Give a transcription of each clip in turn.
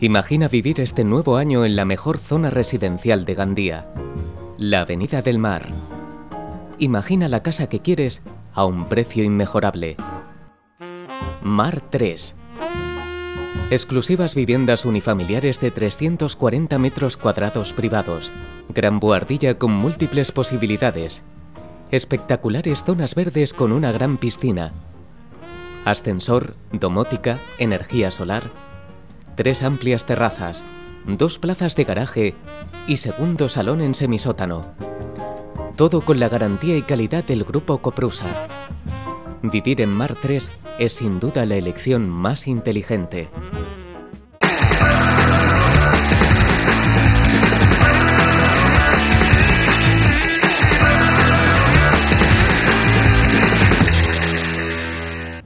Imagina vivir este nuevo año en la mejor zona residencial de Gandía, la Avenida del Mar. Imagina la casa que quieres a un precio inmejorable. Mar 3. Exclusivas viviendas unifamiliares de 340 metros cuadrados privados. Gran buhardilla con múltiples posibilidades. Espectaculares zonas verdes con una gran piscina. Ascensor, domótica, energía solar, tres amplias terrazas, dos plazas de garaje y segundo salón en semisótano. Todo con la garantía y calidad del Grupo Coprusa. Vivir en Mar 3 es sin duda la elección más inteligente.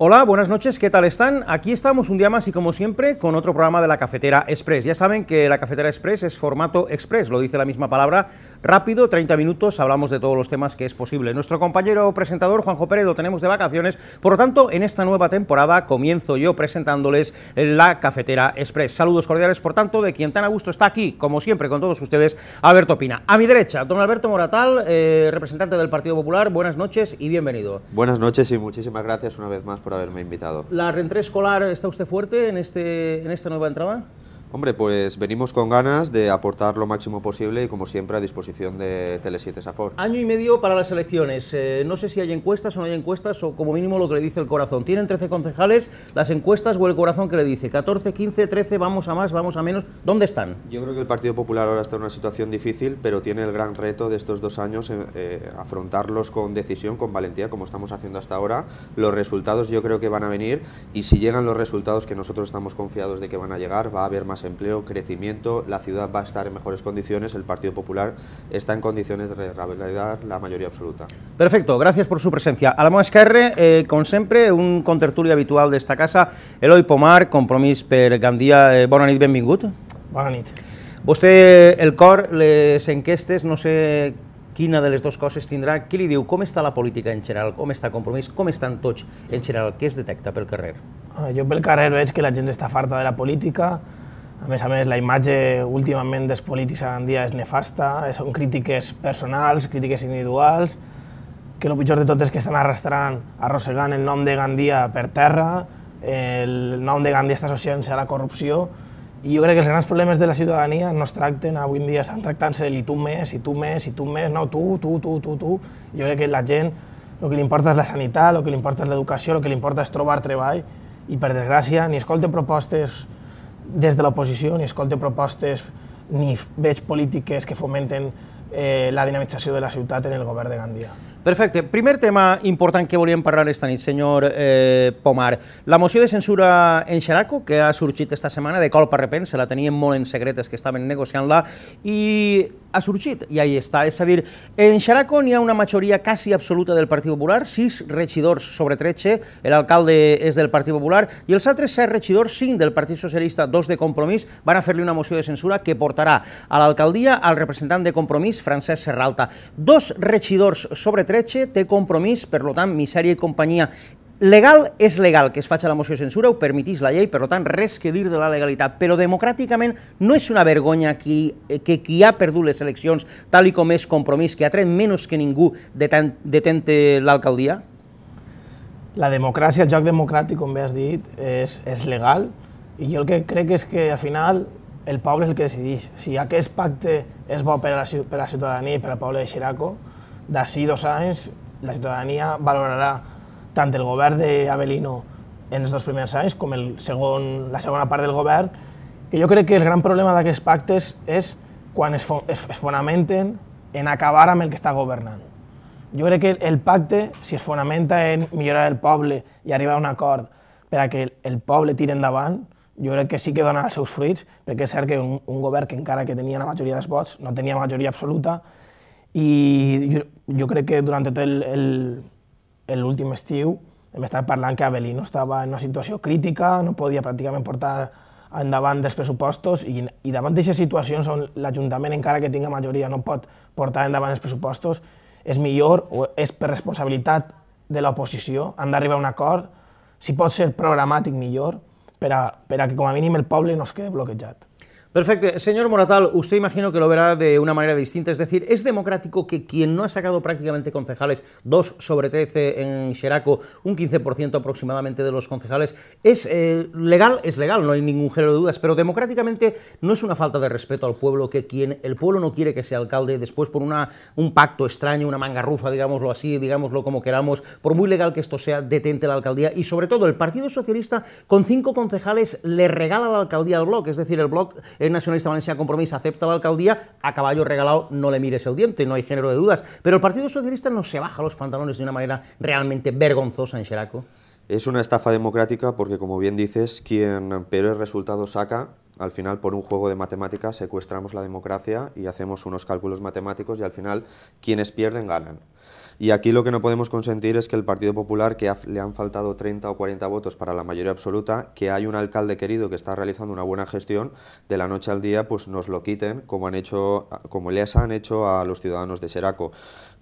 Hola, buenas noches, ¿qué tal están? Aquí estamos un día más y como siempre con otro programa de la Cafetera Express. Ya saben que la Cafetera Express es formato express, lo dice la misma palabra, rápido, 30 minutos, hablamos de todos los temas que es posible. Nuestro compañero presentador, Juanjo Pérez, lo tenemos de vacaciones, por lo tanto, en esta nueva temporada comienzo yo presentándoles la Cafetera Express. Saludos cordiales, por tanto, de quien tan a gusto está aquí, como siempre, con todos ustedes, Alberto Pina. A mi derecha, don Alberto Moratal, eh, representante del Partido Popular, buenas noches y bienvenido. Buenas noches y muchísimas gracias una vez más por haberme invitado. ¿La reentrée escolar está usted fuerte en, este, en esta nueva entrada? Hombre, pues venimos con ganas de aportar lo máximo posible y como siempre a disposición de Tele7 Safor. Año y medio para las elecciones. Eh, no sé si hay encuestas o no hay encuestas o como mínimo lo que le dice el corazón. Tienen 13 concejales, las encuestas o el corazón que le dice. 14, 15, 13, vamos a más, vamos a menos. ¿Dónde están? Yo creo que el Partido Popular ahora está en una situación difícil, pero tiene el gran reto de estos dos años eh, eh, afrontarlos con decisión, con valentía, como estamos haciendo hasta ahora. Los resultados yo creo que van a venir y si llegan los resultados que nosotros estamos confiados de que van a llegar, va a haber más más empleo, crecimiento, la ciudad va a estar en mejores condiciones, el Partido Popular está en condiciones de revelar la mayoría absoluta. Perfecto, gracias por su presencia. Alamo Esquerre, eh, con sempre, un contertulio habitual d'esta casa, Eloy Pomar, compromís per Gandia, eh, bona nit, benvingut. Bona nit. Vostè, el cor, les enquestes, no sé quina de les dues coses tindrà, qui li diu com està la política en general, com està compromís, com estan tots en general, què es detecta pel carrer? Ah, jo pel carrer veig que la gent està farta de la política, a més a més, la imatge últimament dels polítics en dia és nefasta, són crítiques personals, crítiques individuals, que el pitjor de tot és que estan arrastrant, arrossegant el nom de Gandia per terra, el nom de Gandia està associant-se a la corrupció, i jo crec que els grans problemes de la ciutadania no es tracten, avui en dia estan tractant-se i tu més, i tu més, i tu més, no, tu, tu, tu, tu, tu. Jo crec que la gent, el que li importa és la sanitat, el que li importa és l'educació, el que li importa és trobar treball, i per desgràcia ni escolten propostes des de l'oposició ni escolto propostes ni veig polítiques que fomenten eh, la dinamització de la ciutat en el govern de Gandia. Perfecte. Primer tema important que volíem parlar esta nit, senyor eh, Pomar. La moció de censura en Xeraco, que ha sorgit esta setmana, de colp a repent, se la tenien molt en secretes que estaven negociant-la, i ha sorgit i ahí està. És a dir, en Xaraco n'hi ha una majoria quasi absoluta del Partit Popular, sis regidors sobre 13, l'alcalde és del Partit Popular, i els altres set regidors, cinc del Partit Socialista, dos de Compromís, van a fer-li una moció de censura que portarà a l'alcaldia al representant de Compromís, Francesc Serralta. Dos regidors sobre 13 té Compromís, per lo tant, Misèria i companyia Legal és legal que es faci la moció de censura, ho permetís la llei, per tant, res que dir de la legalitat, però democràticament no és una vergonya qui, eh, que qui ha perdut les eleccions, tal i com és compromís, que ha tret menys que ningú detente l'alcaldia? La democràcia, el joc democràtic, com bé has dit, és, és legal, i jo el que crec és que al final el poble és el que decideix. Si aquest pacte és bo per a la, per a la ciutadania i per al poble de Xeraco, d'ací dos anys la ciutadania valorarà tant el govern d'Avelino en els dos primers anys com el segon, la segona part del govern, que jo crec que el gran problema d'aquests pactes és quan es, es, es fonamenten en acabar amb el que està governant. Jo crec que el pacte, si es fonamenta en millorar el poble i arribar a un acord per a que el poble tiri endavant, jo crec que sí que dona els seus fruits, perquè és cert que un, un govern que encara que tenia la majoria dels vots, no tenia majoria absoluta, i jo, jo crec que durant tot el, el, l'últim estiu hem estat parlant que Avelino estava en una situació crítica, no podia pràcticament portar endavant dels pressupostos i, i davant d'aquestes situacions on l'Ajuntament, encara que tinga majoria, no pot portar endavant els pressupostos, és millor o és per responsabilitat de l'oposició, han d'arribar a un acord, si pot ser programàtic millor, per a, per a que com a mínim el poble no es quedi bloquejat. Perfecto. Señor Moratal, usted imagino que lo verá de una manera distinta. Es decir, ¿es democrático que quien no ha sacado prácticamente concejales, 2 sobre 13 en Xeraco, un 15% aproximadamente de los concejales, es eh, legal? Es legal, no hay ningún género de dudas, pero democráticamente no es una falta de respeto al pueblo que quien el pueblo no quiere que sea alcalde después por una, un pacto extraño, una mangarrufa, digámoslo así, digámoslo como queramos, por muy legal que esto sea, detente la alcaldía y sobre todo el Partido Socialista con cinco concejales le regala la alcaldía al bloque. es decir, el bloque el nacionalista valenciano compromiso, acepta la alcaldía, a caballo regalado no le mires el diente, no hay género de dudas. Pero el Partido Socialista no se baja los pantalones de una manera realmente vergonzosa en Xeraco. Es una estafa democrática porque, como bien dices, quien el resultado saca, al final por un juego de matemáticas secuestramos la democracia y hacemos unos cálculos matemáticos y al final quienes pierden ganan. Y aquí lo que no podemos consentir es que el Partido Popular, que le han faltado 30 o 40 votos para la mayoría absoluta, que hay un alcalde querido que está realizando una buena gestión, de la noche al día pues nos lo quiten, como, han hecho, como les han hecho a los ciudadanos de Seraco.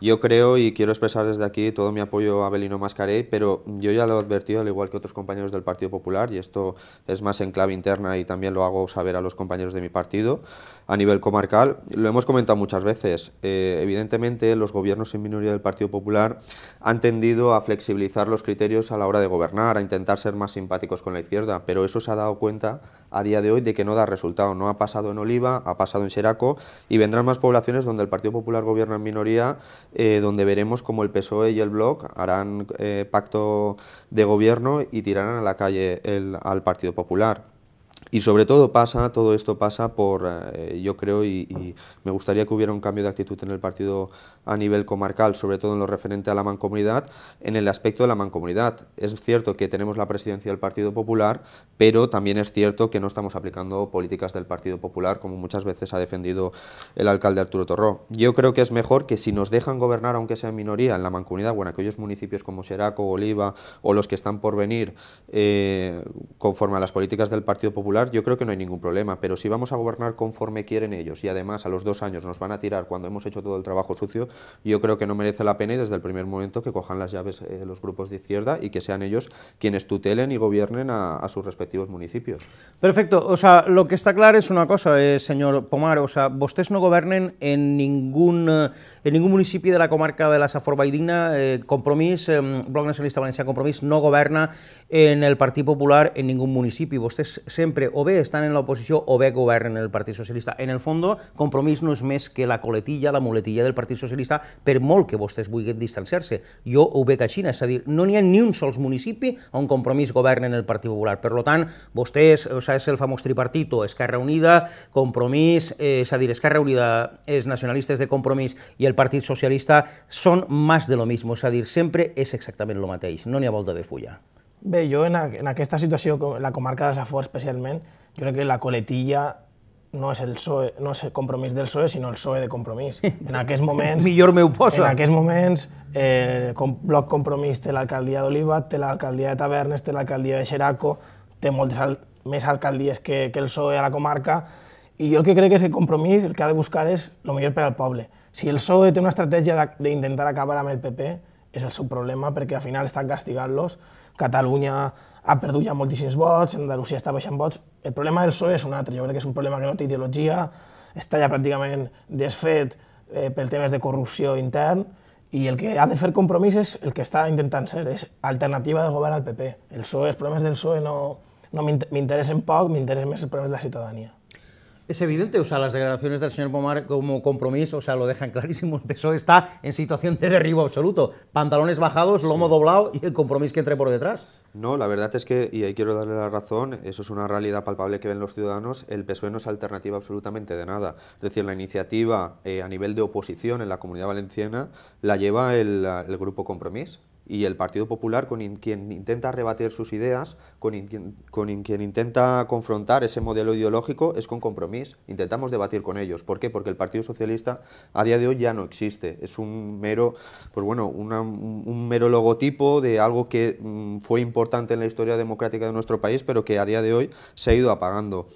Yo creo y quiero expresar desde aquí todo mi apoyo a Belino Mascarey, pero yo ya lo he advertido, al igual que otros compañeros del Partido Popular, y esto es más en clave interna y también lo hago saber a los compañeros de mi partido, a nivel comarcal, lo hemos comentado muchas veces, eh, evidentemente los gobiernos en minoría del Partido Popular han tendido a flexibilizar los criterios a la hora de gobernar, a intentar ser más simpáticos con la izquierda, pero eso se ha dado cuenta a día de hoy de que no da resultado. No ha pasado en Oliva, ha pasado en Xeraco y vendrán más poblaciones donde el Partido Popular gobierna en minoría, eh, donde veremos cómo el PSOE y el Bloc harán eh, pacto de gobierno y tirarán a la calle al Partido Popular. Y sobre todo pasa, todo esto pasa por, eh, yo creo, y, me gustaría que hubiera un cambio de actitud en el partido a nivel comarcal, sobre todo en lo referente a la mancomunidad, en el aspecto de la mancomunidad. Es cierto que tenemos la presidencia del Partido Popular, pero también es cierto que no estamos aplicando políticas del Partido Popular, como muchas veces ha defendido el alcalde Arturo Torró. Yo creo que es mejor que si nos dejan gobernar, aunque sea en minoría, en la mancomunidad, bueno, aquellos municipios como Seraco, Oliva o los que están por venir, eh, conforme a las políticas del Partido Popular, yo creo que no hay ningún problema, pero si vamos a gobernar conforme quieren ellos y además a los dos años nos van a tirar cuando hemos hecho todo el trabajo sucio, yo creo que no merece la pena y desde el primer momento que cojan las llaves eh, los grupos de izquierda y que sean ellos quienes tutelen y gobiernen a, sus respectivos municipios. Perfecto, o sea, lo que está claro es una cosa, eh, señor Pomar, o sea, vosotros no gobernen en ningún, eh, en ningún municipio de la comarca de la saforbaidina y Digna, eh, Compromís, Blog Nacionalista Valencia Compromís, no gobierna en el Partido Popular en ningún municipio, vosotros siempre o bé estan en l'oposició o bé governen el Partit Socialista. En el fons, compromís no és més que la coletilla, la muletilla del Partit Socialista, per molt que vostès vulguin distanciar-se. Jo ho veig així, és a dir, no n'hi ha ni un sols municipi on compromís governen el Partit Popular. Per tant, vostès, o sigui, és el famós tripartito, Esquerra Unida, Compromís, eh, és a dir, Esquerra Unida, els nacionalistes de Compromís i el Partit Socialista són més de lo mismo, és a dir, sempre és exactament el mateix, no n'hi ha volta de fulla. Bé, jo en, en aquesta situació, la comarca de Safor especialment, jo crec que la coletilla no és el PSOE, no és el compromís del PSOE, sinó el PSOE de compromís. En aquests moments... Millor m'ho posa. En aquests moments, eh, com, Bloc Compromís té l'alcaldia d'Oliva, té l'alcaldia de Tavernes, té l'alcaldia de Xeraco, té moltes al més alcaldies que, que el PSOE a la comarca, i jo el que crec que és el compromís el que ha de buscar és el millor per al poble. Si el PSOE té una estratègia d'intentar acabar amb el PP, és el seu problema, perquè al final estan castigant-los, Catalunya ha perdut ja moltíssims vots, Andalusia està baixant vots. El problema del PSOE és un altre, jo crec que és un problema que no té ideologia, està ja pràcticament desfet eh, pel temes de corrupció intern, i el que ha de fer compromís és el que està intentant ser, és alternativa de govern al PP. El PSOE, els problemes del PSOE no, no m'interessen poc, m'interessen més els problemes de la ciutadania. Es evidente, o sea, las declaraciones del señor Pomar como compromiso, o sea, lo dejan clarísimo. El PSOE está en situación de derribo absoluto. Pantalones bajados, lomo doblado y el compromiso que entre por detrás. No, la verdad es que, y ahí quiero darle la razón, eso es una realidad palpable que ven los ciudadanos. El PSOE no es alternativa absolutamente de nada. Es decir, la iniciativa eh, a nivel de oposición en la comunidad valenciana la lleva el, el grupo Compromís y el Partido Popular con quien intenta rebatir sus ideas, con, con quien intenta confrontar ese modelo ideológico es con compromiso. Intentamos debatir con ellos. ¿Por qué? Porque el Partido Socialista a día de hoy ya no existe. Es un mero, pues bueno, un, mero logotipo de algo que mm, fue importante en la historia democrática de nuestro país, pero que a día de hoy se ha ido apagando.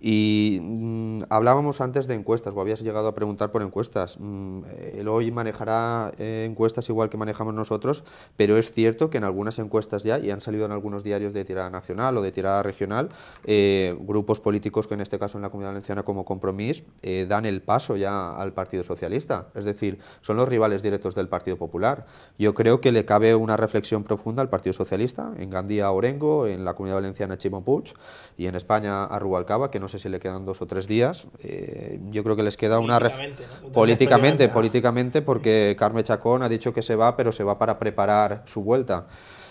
Y mm, hablábamos antes de encuestas, o habías llegado a preguntar por encuestas. Mm, el hoy manejará eh, encuestas igual que manejamos nosotros, pero es cierto que en algunas encuestas ya, y han salido en algunos diarios de tirada nacional o de tirada regional, eh, grupos políticos que en este caso en la Comunidad Valenciana como Compromís eh, dan el paso ya al Partido Socialista. Es decir, son los rivales directos del Partido Popular. Yo creo que le cabe una reflexión profunda al Partido Socialista, en Gandía, Orengo, en la Comunidad Valenciana, Chimo Puig, y en España, a Rubalcaba, que no no sé si le quedan dos o tres días. Eh, yo creo que les queda una... Políticamente, políticamente, políticamente, porque Carmen Chacón ha dicho que se va, pero se va para preparar su vuelta.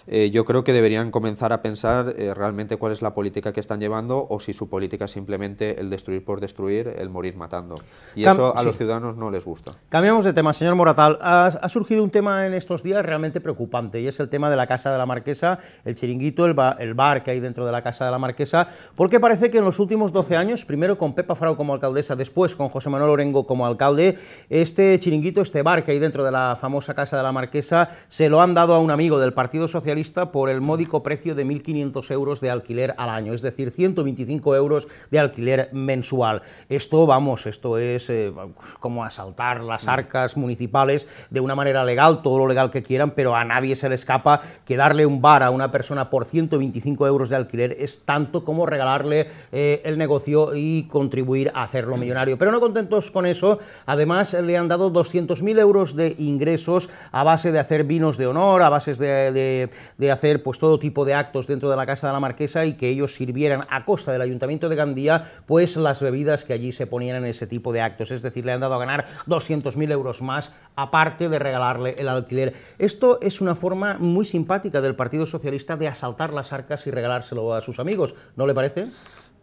Eh, yo creo que deberían comenzar a pensar eh, realmente cuál es la política que están llevando o si su política es simplemente el destruir por destruir, el morir matando. Y eso a los ciudadanos no les gusta. Cambiamos de tema, señor Moratal. Ha, surgido un tema en estos días realmente preocupante y es el tema de la Casa de la Marquesa, el chiringuito, el, bar que hay dentro de la Casa de la Marquesa, porque parece que en los últimos 12 años, primero con Pepa Frau como alcaldesa, después con José Manuel Orengo como alcalde, este chiringuito, este bar que hay dentro de la famosa Casa de la Marquesa, se lo han dado a un amigo del Partido Socialista por el módico precio de 1.500 euros de alquiler al año, es decir, 125 euros de alquiler mensual. Esto, vamos, esto es eh, como asaltar las mm. arcas municipales de una manera legal, todo lo legal que quieran, pero a nadie se le escapa que darle un bar a una persona por 125 euros de alquiler es tanto como regalarle eh, el negocio y contribuir a hacerlo millonario. Pero no contentos con eso, además le han dado 200.000 euros de ingresos a base de hacer vinos de honor, a base de de hacer pues todo tipo de actos dentro de la casa de la marquesa y que ellos sirvieran a costa del ayuntamiento de Gandía pues las bebidas que allí se ponían en ese tipo de actos. Es decir, le han dado a ganar 200.000 euros más aparte de regalarle el alquiler. Esto es una forma muy simpática del Partido Socialista de asaltar las arcas y regalárselo a sus amigos, ¿no le parece?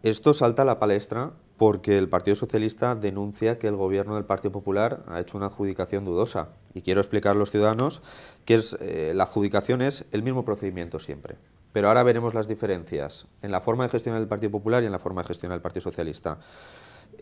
Esto salta a la palestra porque el Partido Socialista denuncia que el gobierno del Partido Popular ha hecho una adjudicación dudosa. Y quiero explicar a los ciudadanos que eh, la adjudicación es el mismo procedimiento siempre. Pero ahora veremos las diferencias en la forma de gestionar del Partido Popular y en la forma de gestión del Partido Socialista.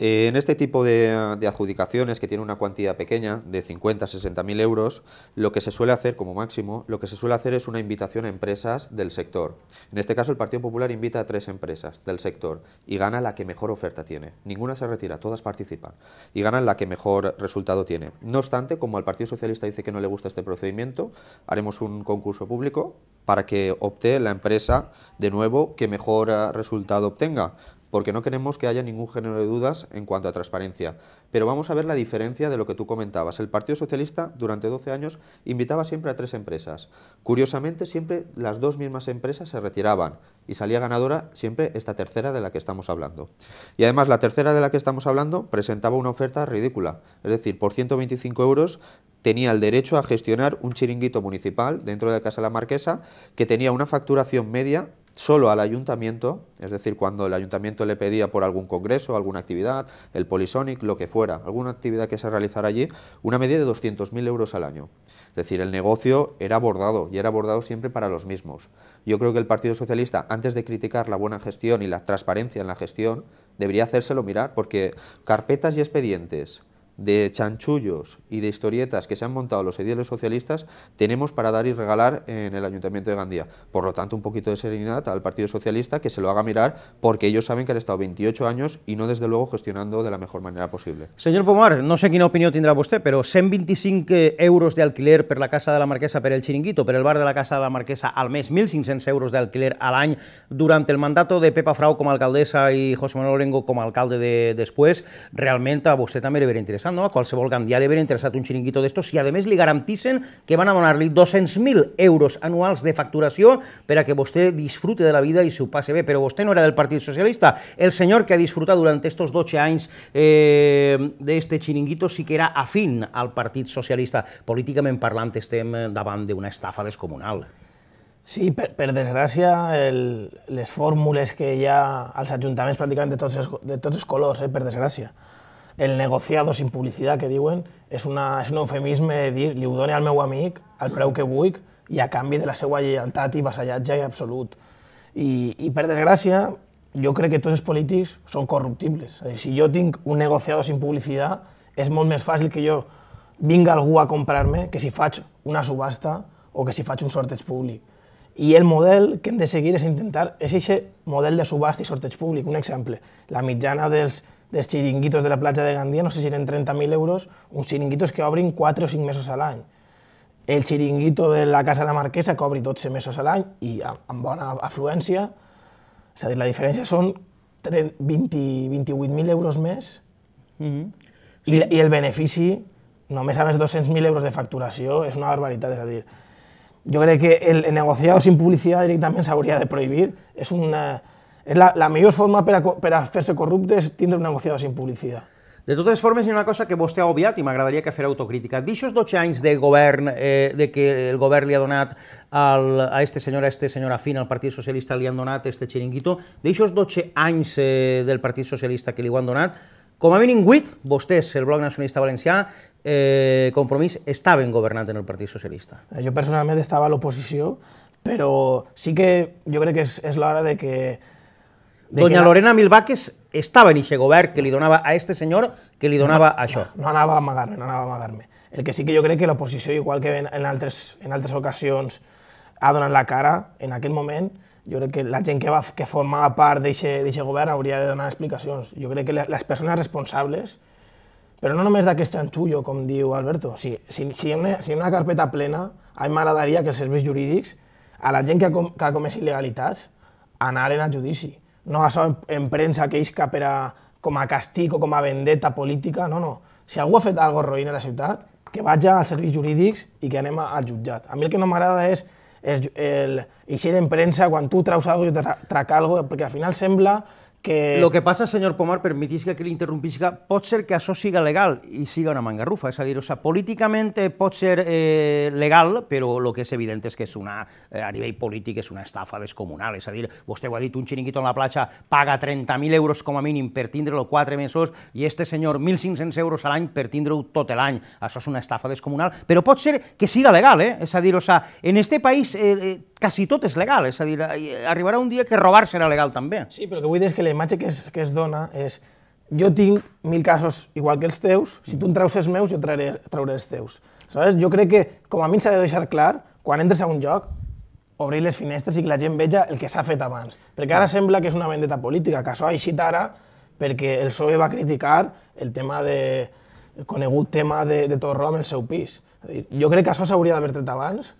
Eh, en este tipo de, adjudicaciones que tiene una cuantía pequeña, de 50 a 60 mil euros, lo que se suele hacer como máximo, lo que se suele hacer es una invitación a empresas del sector. En este caso el Partido Popular invita a tres empresas del sector y gana la que mejor oferta tiene. Ninguna se retira, todas participan y ganan la que mejor resultado tiene. No obstante, como al Partido Socialista dice que no le gusta este procedimiento, haremos un concurso público para que opte la empresa de nuevo que mejor ah, resultado obtenga porque no queremos que haya ningún género de dudas en cuanto a transparencia. Pero vamos a ver la diferencia de lo que tú comentabas. El Partido Socialista durante 12 años invitaba siempre a tres empresas. Curiosamente, siempre las dos mismas empresas se retiraban y salía ganadora siempre esta tercera de la que estamos hablando. Y además la tercera de la que estamos hablando presentaba una oferta ridícula, es decir, por 125 euros tenía el derecho a gestionar un chiringuito municipal dentro de la Casa La Marquesa que tenía una facturación media solo al ayuntamiento, es decir, cuando el ayuntamiento le pedía por algún congreso, alguna actividad, el Polisonic, lo que fuera, alguna actividad que se realizara allí, una media de 200.000 euros al año. Es decir, el negocio era abordado y era abordado siempre para los mismos. Yo creo que el Partido Socialista, antes de criticar la buena gestión y la transparencia en la gestión, debería hacérselo mirar, porque carpetas y expedientes de chanchullos y de historietas que se han montado los ediles socialistas tenemos para dar y regalar en el Ayuntamiento de Gandía. Por lo tanto, un poquito de serenidad al Partido Socialista que se lo haga mirar porque ellos saben que han estado 28 años y no, desde luego, gestionando de la mejor manera posible. Señor Pomar, no sé qué opinión tendrá usted pero 125 euros de alquiler por la Casa de la Marquesa por el Chiringuito, por el bar de la Casa de la Marquesa al mes, 1.500 euros de alquiler al año durante el mandato de Pepa Frau como alcaldesa y José Manuel Orengo como alcalde de después realmente a usted también le veré interesante pensant no, a qualsevol Ja li haver interessat un xiringuito d'estos si a més li garantissen que van a donar-li 200.000 euros anuals de facturació per a que vostè disfrute de la vida i s'ho passe bé. Però vostè no era del Partit Socialista. El senyor que ha disfrutat durant estos 12 anys eh, d'este xiringuito sí que era afín al Partit Socialista. Políticament parlant estem eh, davant d'una estafa descomunal. Sí, per, per desgràcia, el, les fórmules que hi ha als ajuntaments pràcticament de tots els, de tots els colors, eh, per desgràcia el negociado sin publicitat que diuen és, una, és un eufemisme de dir li ho al meu amic al preu que vull i a canvi de la seva lleialtat i vassallatge absolut. I, I per desgràcia, jo crec que tots els polítics són corruptibles. dir, si jo tinc un negociador sin publicitat, és molt més fàcil que jo vinga algú a comprar-me que si faig una subhasta o que si faig un sorteig públic. I el model que hem de seguir és intentar, és aquest model de subhasta i sorteig públic. Un exemple, la mitjana dels de chiringuitos de la playa de Gandía, no sé si eran 30.000 euros, chiringuito es que abren 4 o 5 meses al año. El chiringuito de la Casa de la Marquesa que abre 12 meses al año, y con buena afluencia, la a la diferencia son 28.000 euros más, y mhm. el beneficio, no me sabes, 200.000 euros de facturación, es una barbaridad, es decir, yo creo que el negociado sin publicidad directamente sabría de prohibir, es una És la, la millor forma per a, per a fer-se corrupte és tindre un negociador sin publicitat. De totes formes, hi ha una cosa que vostè ha obviat i m'agradaria que fer autocrítica. D'aixòs 12 anys de govern, eh, de que el govern li ha donat al, a este senyor, a este senyor afín, al Partit Socialista li han donat este xeringuito, d'aixòs 12 anys eh, del Partit Socialista que li ho han donat, com a mínim 8, vostès, el Bloc Nacionalista Valencià, eh, Compromís, estaven governant en el Partit Socialista. Eh, jo personalment estava a l'oposició, però sí que jo crec que és, és l'hora de que Doña Lorena Milvaques estava en aquest govern que li donava a este senyor, que li donava no, això. No anava a amagar-me, no anava a amagar-me. El que sí que jo crec que l'oposició, igual que en, en, altres, en altres ocasions ha donat la cara, en aquest moment, jo crec que la gent que, va, que formava part d'aquest govern hauria de donar explicacions. Jo crec que les persones responsables, però no només d'aquest tranxullo, com diu Alberto, si, si, si, hi una, si hi ha una carpeta plena, a mi m'agradaria que els serveis jurídics, a la gent que ha, com, que ha comès il·legalitats, anaren a judici no ha en, en premsa que isca per a, com a castig o com a vendetta política, no, no. Si algú ha fet alguna roïna a la ciutat, que vaig als serveis jurídics i que anem al jutjat. A mi el que no m'agrada és, és el, eixir en premsa quan tu traus alguna cosa i tracar alguna cosa, perquè al final sembla que... Lo que passa, senyor Pomar, permitisca que l'interrompisca, pot ser que això siga legal i siga una mangarrufa, és a dir, o sea, políticament pot ser eh, legal, però el que és evident és que és una, eh, a nivell polític és una estafa descomunal, és a dir, vostè ho ha dit, un xiringuito en la platja paga 30.000 euros com a mínim per tindre-lo 4 mesos i este senyor 1.500 euros a l'any per tindre-ho tot l'any. Això és una estafa descomunal, però pot ser que siga legal, eh? és a dir, o sea, en este país eh, eh quasi tot és legal, és a dir, eh, arribarà un dia que robar serà legal també. Sí, però el que vull dir és que la imatge que es, que es dona és jo tinc mil casos igual que els teus, si tu en treus els meus, jo trauré, trauré els teus. Saps? Jo crec que, com a mi s'ha de deixar clar, quan entres a un lloc, obrir les finestres i que la gent veja el que s'ha fet abans. Perquè ara ah. sembla que és una vendeta política, que això ha eixit ara perquè el PSOE va criticar el tema de, el conegut tema de, de Torró amb el seu pis. És dir, jo crec que això s'hauria d'haver tret abans,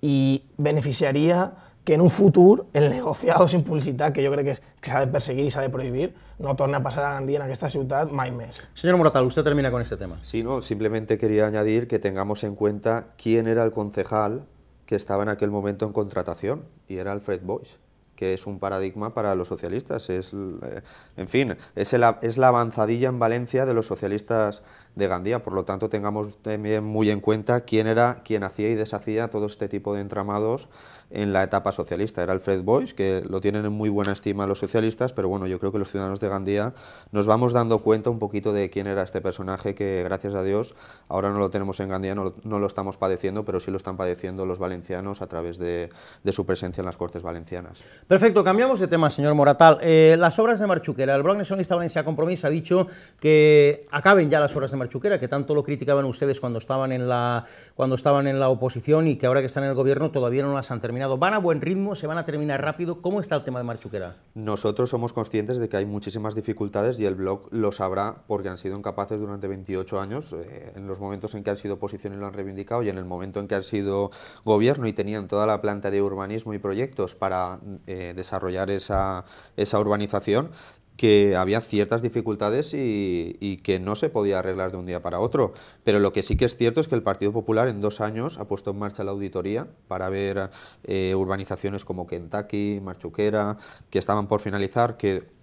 y beneficiaría que en un futuro el negociado sin publicidad que yo creo que, sabe de perseguir y sabe de prohibir, no torne a pasar a Gandía en esta ciudad mai Señor Moratal, usted termina con este tema. Sí, no, simplemente quería añadir que tengamos en cuenta quién era el concejal que estaba en aquel momento en contratación, y era Alfred Boyce que es un paradigma para los socialistas. Es, eh, en fin, es, la avanzadilla en Valencia de los socialistas de Gandía. Por lo tanto, tengamos también muy en cuenta quién era quién hacía y deshacía todo este tipo de entramados en la etapa socialista. Era Alfred Boyce, que lo tienen en muy buena estima los socialistas, pero bueno, yo creo que los ciudadanos de Gandía nos vamos dando cuenta un poquito de quién era este personaje que, gracias a Dios, ahora no lo tenemos en Gandía, no, lo estamos padeciendo, pero sí lo están padeciendo los valencianos a través de, de su presencia en las Cortes Valencianas. Perfecto, cambiamos de tema, señor Moratal. Eh, las obras de Marchuquera. El Blog Nacionalista Valencia compromiso ha dicho que acaben ya las obras de Marchuquera, que tanto lo criticaban ustedes cuando estaban en la, cuando estaban en la oposición y que ahora que están en el gobierno todavía no las han terminado ¿Van a buen ritmo? ¿Se van a terminar rápido? ¿Cómo está el tema de Marchuquera? Nosotros somos conscientes de que hay muchísimas dificultades y el blog lo sabrá porque han sido incapaces durante 28 años, eh, en los momentos en que han sido oposición y lo han reivindicado y en el momento en que han sido gobierno y tenían toda la planta de urbanismo y proyectos para eh, desarrollar esa, esa urbanización, que había ciertas dificultades y, que no se podía arreglar de un día para otro. Pero lo que sí que es cierto es que el Partido Popular en dos años ha puesto en marcha la auditoría para ver eh, urbanizaciones como Kentucky, Marchuquera, que estaban por finalizar, que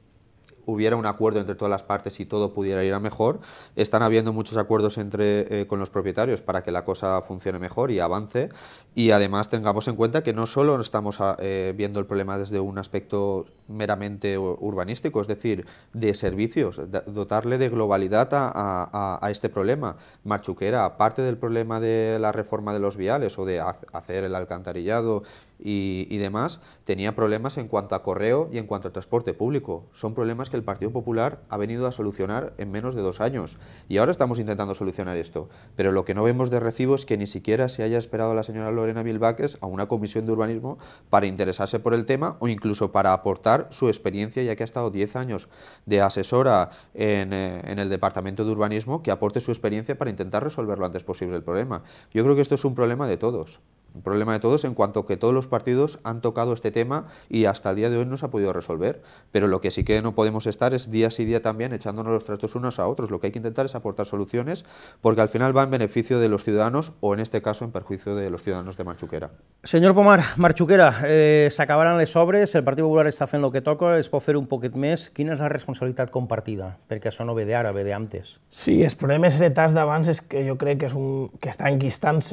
hubiera un acuerdo entre todas las partes y todo pudiera ir a mejor, están habiendo muchos acuerdos entre, eh, con los propietarios para que la cosa funcione mejor y avance y además tengamos en cuenta que no solo estamos ah, eh, viendo el problema desde un aspecto meramente urbanístico, es decir, de servicios, dotarle de globalidad a, a, a este problema. Marchuquera, aparte del problema de la reforma de los viales o de hacer el alcantarillado y, y, demás, tenía problemas en cuanto a correo y en cuanto a transporte público. Son problemas que el Partido Popular ha venido a solucionar en menos de dos años. Y ahora estamos intentando solucionar esto. Pero lo que no vemos de recibo es que ni siquiera se haya esperado a la señora Lorena Bilbaques a una comisión de urbanismo para interesarse por el tema o incluso para aportar su experiencia, ya que ha estado 10 años de asesora eh, en el Departamento de Urbanismo, que aporte su experiencia para intentar resolver lo antes posible el problema. Yo creo que esto es un problema de todos un problema de todos en cuanto que todos los partidos han tocado este tema y hasta el día de hoy no se ha podido resolver. Pero lo que sí que no podemos estar es día y día también echándonos los tratos unos a otros. Lo que hay que intentar es aportar soluciones porque al final va en beneficio de los ciudadanos o en este caso en perjuicio de los ciudadanos de Marchuquera. Señor Pomar, Marchuquera, eh, se acabarán de sobres el Partido Popular está haciendo lo que toca, es pot un pocket mes quién es la responsabilidad compartida? Porque eso no ve de ahora ve antes. Sí, el problema ese tas de avances que yo creo que, es un, que està enquistant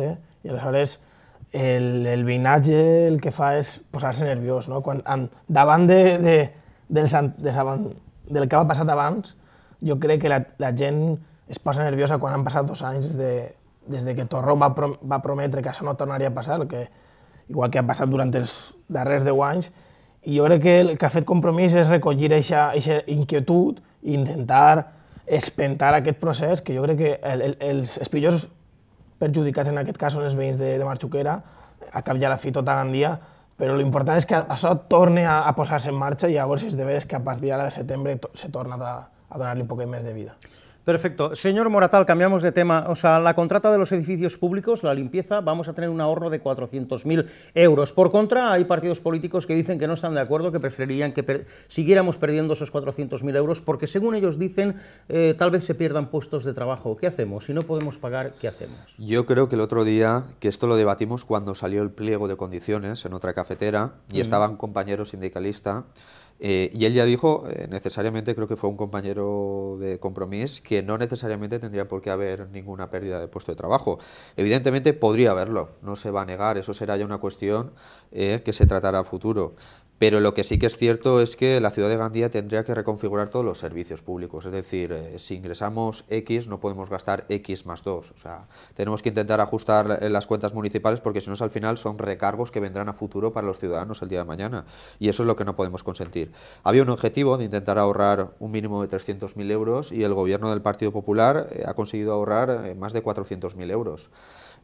el, el veïnatge el que fa és posar-se nerviós. No? Quan, en, davant de, de, del, de, del que ha passat abans, jo crec que la, la gent es posa nerviosa quan han passat dos anys de, des de que Torró va, pro, va prometre que això no tornaria a passar, que, igual que ha passat durant els darrers deu anys, i jo crec que el que ha fet Compromís és recollir aquesta inquietud i intentar espentar aquest procés, que jo crec que el, el, els, els pitjors perjudicats en aquest cas són els veïns de, de Marxuquera, a cap i a la fi tot a Gandia, però l'important és que això torni a, a posar-se en marxa i llavors és de veres que a partir de setembre to, se torna a, a donar-li un poquet més de vida. Perfecto. Señor Moratal, cambiamos de tema. O sea, la contrata de los edificios públicos, la limpieza, vamos a tener un ahorro de 400.000 euros. Por contra, hay partidos políticos que dicen que no están de acuerdo, que preferirían que siguiéramos perdiendo esos 400.000 euros, porque según ellos dicen, eh, tal vez se pierdan puestos de trabajo. ¿Qué hacemos? Si no podemos pagar, ¿qué hacemos? Yo creo que el otro día, que esto lo debatimos cuando salió el pliego de condiciones en otra cafetera, y mm. estaba un compañero sindicalista eh, y él ya dijo, eh, necesariamente creo que fue un compañero de compromiso, que no necesariamente tendría por qué haber ninguna pérdida de puesto de trabajo. Evidentemente podría haberlo, no se va a negar, eso será ya una cuestión eh, que se tratará a futuro. Pero lo que sí que es cierto es que la ciudad de Gandía tendría que reconfigurar todos los servicios públicos. Es decir, eh, si ingresamos X, no podemos gastar X más 2. O sea, tenemos que intentar ajustar eh, las cuentas municipales porque si no, al final son recargos que vendrán a futuro para los ciudadanos el día de mañana. Y eso es lo que no podemos consentir. Había un objetivo de intentar ahorrar un mínimo de 300.000 euros y el gobierno del Partido Popular eh, ha conseguido ahorrar más de 400.000 euros.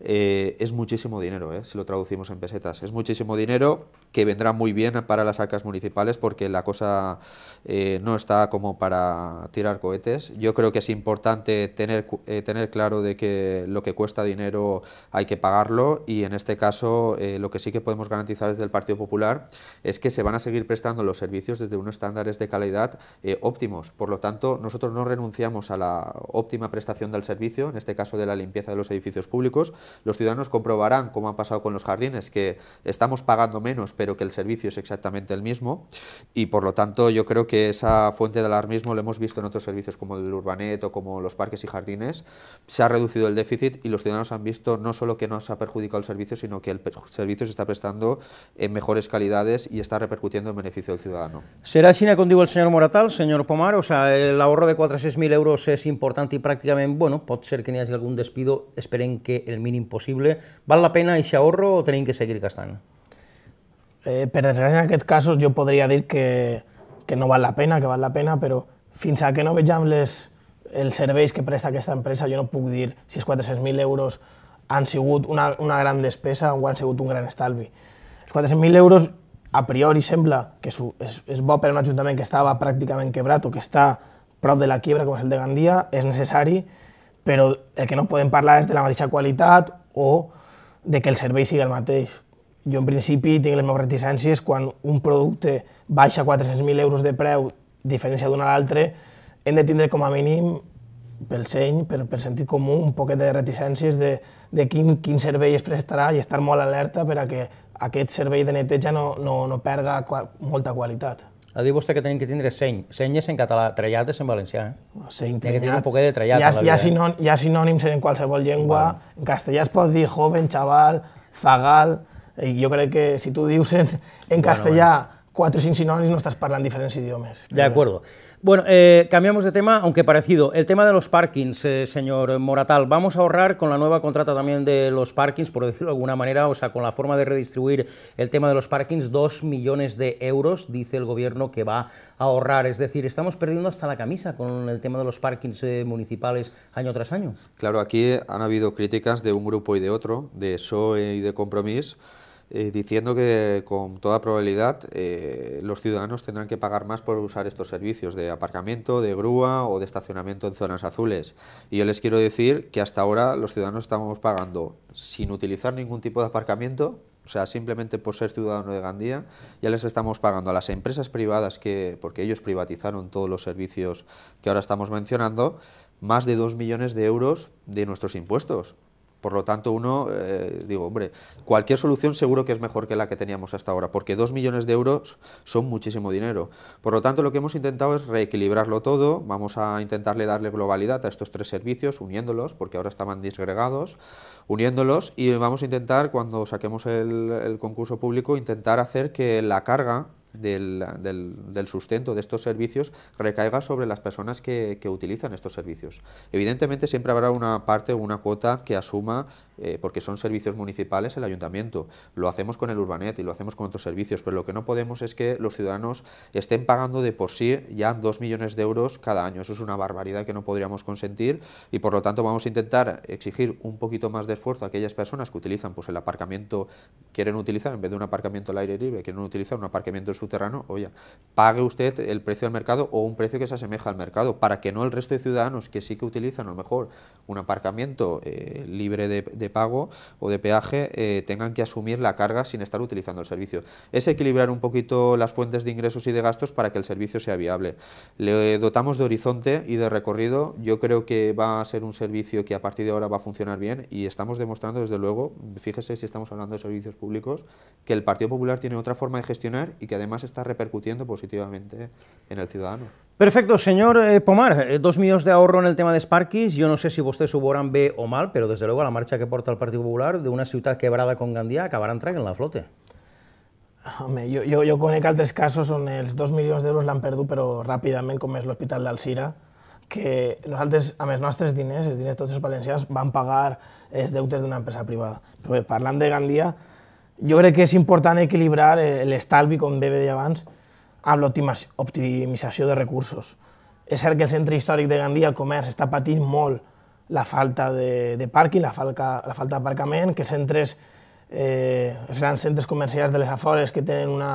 Eh, es muchísimo dinero, eh, si lo traducimos en pesetas. Es muchísimo dinero que vendrá muy bien para las arcas municipales porque la cosa eh, no está como para tirar cohetes. Yo creo que es importante tener, tener claro de que lo que cuesta dinero hay que pagarlo y en este caso lo que sí que podemos garantizar desde el Partido Popular es que se van a seguir prestando los servicios desde unos estándares de calidad óptimos. Por lo tanto, nosotros no renunciamos a la óptima prestación del servicio, en este caso de la limpieza de los edificios públicos, los ciudadanos comprobarán, cómo ha pasado con los jardines, que estamos pagando menos, pero que el servicio es exactamente el mismo, y por lo tanto yo creo que esa fuente de alarmismo lo hemos visto en otros servicios como el Urbanet o como los parques y jardines, se ha reducido el déficit y los ciudadanos han visto no solo que no se ha perjudicado el servicio, sino que el servicio se está prestando en mejores calidades y está repercutiendo en beneficio del ciudadano. ¿Será China contigo el señor Moratal, señor Pomar? O sea, el ahorro de 4 a mil euros es importante y prácticamente, bueno, puede ser que ni algún despido, esperen que el mínimo impossible. Val la pena aquest ahorro o tenim que seguir gastant? Eh, per desgràcia, en aquests casos jo podria dir que, que no val la pena, que val la pena, però fins a que no vegem les, els serveis que presta aquesta empresa jo no puc dir si els 400.000 euros han sigut una, una gran despesa o han sigut un gran estalvi. Els 400.000 euros a priori sembla que és, és bo per un ajuntament que estava pràcticament quebrat o que està prop de la quiebra, com és el de Gandia, és necessari, però el que no podem parlar és de la mateixa qualitat o de que el servei sigui el mateix. Jo, en principi, tinc les meves reticències quan un producte baixa 400.000 euros de preu, diferència d'un a l'altre, hem de tindre com a mínim pel seny, per, per sentit comú, un poquet de reticències de, de quin, quin servei es prestarà i estar molt alerta per a que aquest servei de neteja no, no, no perga qual, molta qualitat. Ha dit vostè que tenim que tindre seny. Seny és en català, trellat és en valencià. Eh? Seny, trellat. Tenim un poquet de trellat. Hi ha, eh? hi ha, sinònims en qualsevol llengua. Bueno. En castellà es pot dir joven, xaval, zagal... Jo crec que si tu dius en, en bueno, castellà bueno. cuatro sin sinónimos, sinònims no diferentes idiomas. De acuerdo. Bueno, eh, cambiamos de tema, aunque parecido. El tema de los parkings, eh, señor Moratal. Vamos a ahorrar con la nueva contrata también de los parkings, por decirlo de alguna manera, o sea, con la forma de redistribuir el tema de los parkings, dos millones de euros, dice el gobierno que va a ahorrar. Es decir, estamos perdiendo hasta la camisa con el tema de los parkings eh, municipales año tras año. Claro, aquí han habido críticas de un grupo y de otro, de SOE y de Compromís, eh, diciendo que con toda probabilidad eh, los ciudadanos tendrán que pagar más por usar estos servicios de aparcamiento, de grúa o de estacionamiento en zonas azules. Y yo les quiero decir que hasta ahora los ciudadanos estamos pagando sin utilizar ningún tipo de aparcamiento, o sea, simplemente por ser ciudadano de Gandía, ya les estamos pagando a las empresas privadas, que, porque ellos privatizaron todos los servicios que ahora estamos mencionando, más de 2 millones de euros de nuestros impuestos. Por lo tanto, uno, eh, digo, hombre, cualquier solución seguro que es mejor que la que teníamos hasta ahora, porque dos millones de euros son muchísimo dinero. Por lo tanto, lo que hemos intentado es reequilibrarlo todo, vamos a intentarle darle globalidad a estos tres servicios, uniéndolos, porque ahora estaban disgregados, uniéndolos, y vamos a intentar, cuando saquemos el concurso público, intentar hacer que la carga del, sustento de estos servicios recaiga sobre las personas que, que, utilizan estos servicios. Evidentemente siempre habrá una parte o una cuota que asuma eh, porque son servicios municipales el ayuntamiento. Lo hacemos con el Urbanet y lo hacemos con otros servicios, pero lo que no podemos es que los ciudadanos estén pagando de por sí ya dos millones de euros cada año. Eso es una barbaridad que no podríamos consentir y por lo tanto vamos a intentar exigir un poquito más de esfuerzo a aquellas personas que utilizan pues, el aparcamiento, quieren utilizar en vez de un aparcamiento al aire libre, quieren utilizar un aparcamiento subterráneo, oye, pague usted el precio del mercado o un precio que se asemeja al mercado, para que no el resto de ciudadanos que sí que utilizan a lo mejor un aparcamiento eh, libre de pago o de peaje eh, tengan que asumir la carga sin estar utilizando el servicio. Es equilibrar un poquito las fuentes de ingresos y de gastos para que el servicio sea viable. Le dotamos de horizonte y de recorrido. Yo creo que va a ser un servicio que a partir de ahora va a funcionar bien y estamos demostrando desde luego, fíjese si estamos hablando de servicios públicos, que el Partido Popular tiene otra forma de gestionar y que además está repercutiendo positivamente en el ciudadano. Perfecto, señor eh, Pomar, eh, dos millones de ahorro en el tema de Sparkis, yo no sé si vos suboran suboran o mal, pero desde luego a la marcha que por porta el Partit Popular d'una ciutat quebrada com Gandia acabarà entrant en la flota. Home, jo, jo, jo conec altres casos on els dos milions d'euros l'han perdut, però ràpidament, com és l'Hospital d'Alcira, que nosaltres, amb els nostres diners, els diners tots els valencians, van pagar els deutes d'una empresa privada. Però bé, parlant de Gandia, jo crec que és important equilibrar l'estalvi, com bé deia abans, amb l'optimització de recursos. És cert que el centre històric de Gandia, el comerç, està patint molt la falta de, de parking, la, falca, la falta d'aparcament, que centres, eh, els grans centres comercials de les afores que tenen una,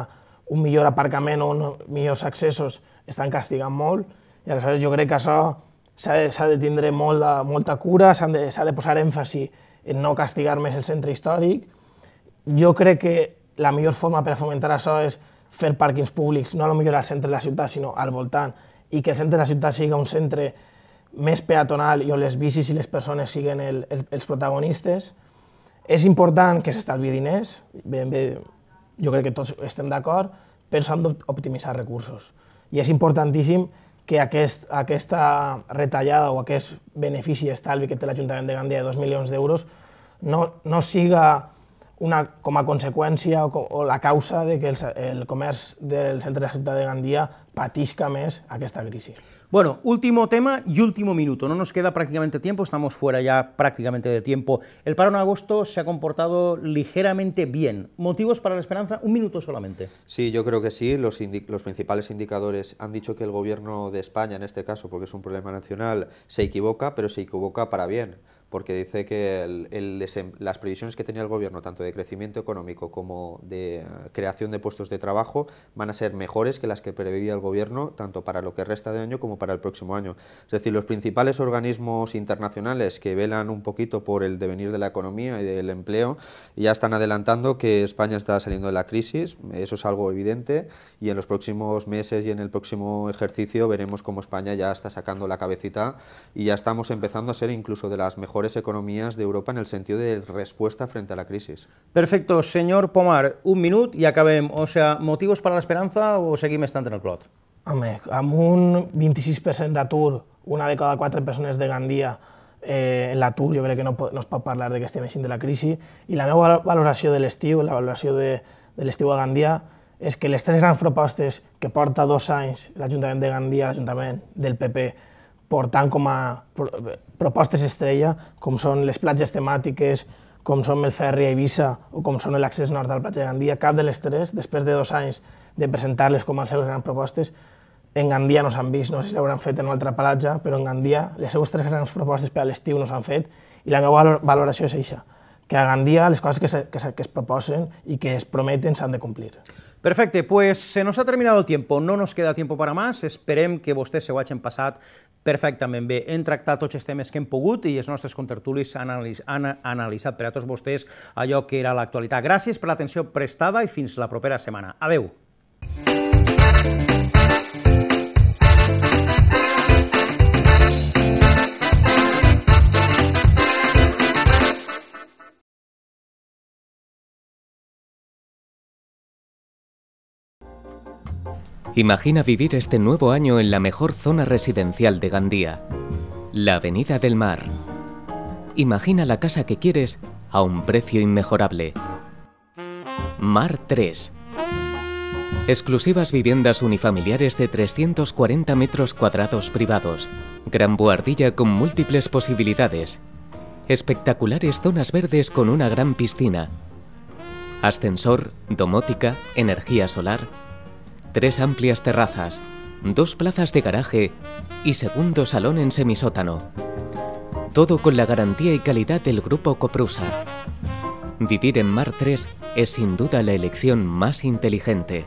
un millor aparcament o un, millors accessos estan castigant molt, i aleshores jo crec que això s'ha de, de tindre molt de, molta cura, s'ha de, de posar èmfasi en no castigar més el centre històric. Jo crec que la millor forma per a fomentar això és fer pàrquings públics, no a lo millor al centre de la ciutat, sinó al voltant, i que el centre de la ciutat siga un centre més peatonal i on les bicis i les persones siguen el, el, els protagonistes. És important que s'estalvi diners, ben bé, jo crec que tots estem d'acord, però s'han d'optimitzar recursos. I és importantíssim que aquest, aquesta retallada o aquest benefici estalvi que té l'Ajuntament de Gandia de 2 milions d'euros no, no siga una, consecuencia o, la causa de que el, comercio del centro de la ciutat de Gandia patisca més aquesta crisis. Bueno, último tema y último minuto. No nos queda prácticamente tiempo, estamos fuera ya prácticamente de tiempo. El paro en agosto se ha comportado ligeramente bien. ¿Motivos para la esperanza? Un minuto solamente. Sí, yo creo que sí. Los, los principales indicadores han dicho que el gobierno de España, en este caso, porque es un problema nacional, se equivoca, pero se equivoca para bien porque dice que las previsiones que tenía el gobierno, tanto de crecimiento económico como de eh, creación de puestos de trabajo, van a ser mejores que las que preveía el gobierno, tanto para lo que resta de año como para el próximo año. Es decir, los principales organismos internacionales que velan un poquito por el devenir de la economía y del empleo ya están adelantando que España está saliendo de la crisis, eso es algo evidente, y en los próximos meses y en el próximo ejercicio veremos cómo España ya está sacando la cabecita y ya estamos empezando a ser incluso de las mejores mejores economías de Europa en el sentido de respuesta frente a la crisis. Perfecto, señor Pomar, un minut y acabem. O sea, motivos para la esperanza o seguimos estando en el clot? Home, amb un 26% d'atur, una de cada quatre persones de Gandia eh, en l'atur, jo crec que no, no es pot parlar de que estem eixint de la crisi, i la meva valoració de l'estiu, la valoració de, de l'estiu a Gandia, és que les tres grans propostes que porta dos anys l'Ajuntament de Gandia, l'Ajuntament del PP portant com a propostes estrella, com són les platges temàtiques, com són el ferri a Eivissa o com són l'accés nord al platja de Gandia, cap de les tres, després de dos anys de presentar-les com a les seves grans propostes, en Gandia no s'han vist, no sé si l'hauran fet en un altra platja, però en Gandia les seves tres grans propostes per a l'estiu no s'han fet i la meva valoració és això que a Gandia les coses que, se, que, se, que es proposen i que es prometen s'han de complir. Perfecte, pues se nos ha terminado el tiempo, no nos queda tiempo para más, esperem que vostès se ho hagin passat perfectament bé. Hem tractat tots els temes que hem pogut i els nostres contertulis han, analis han analitzat per a tots vostès allò que era l'actualitat. Gràcies per l'atenció prestada i fins la propera setmana. Adeu. Mm. Imagina vivir este nuevo año en la mejor zona residencial de Gandía, la Avenida del Mar. Imagina la casa que quieres a un precio inmejorable. Mar 3. Exclusivas viviendas unifamiliares de 340 metros cuadrados privados. Gran buhardilla con múltiples posibilidades. Espectaculares zonas verdes con una gran piscina. Ascensor, domótica, energía solar, tres amplias terrazas, dos plazas de garaje y segundo salón en semisótano. Todo con la garantía y calidad del Grupo Coprusa. Vivir en Mar 3 es sin duda la elección más inteligente.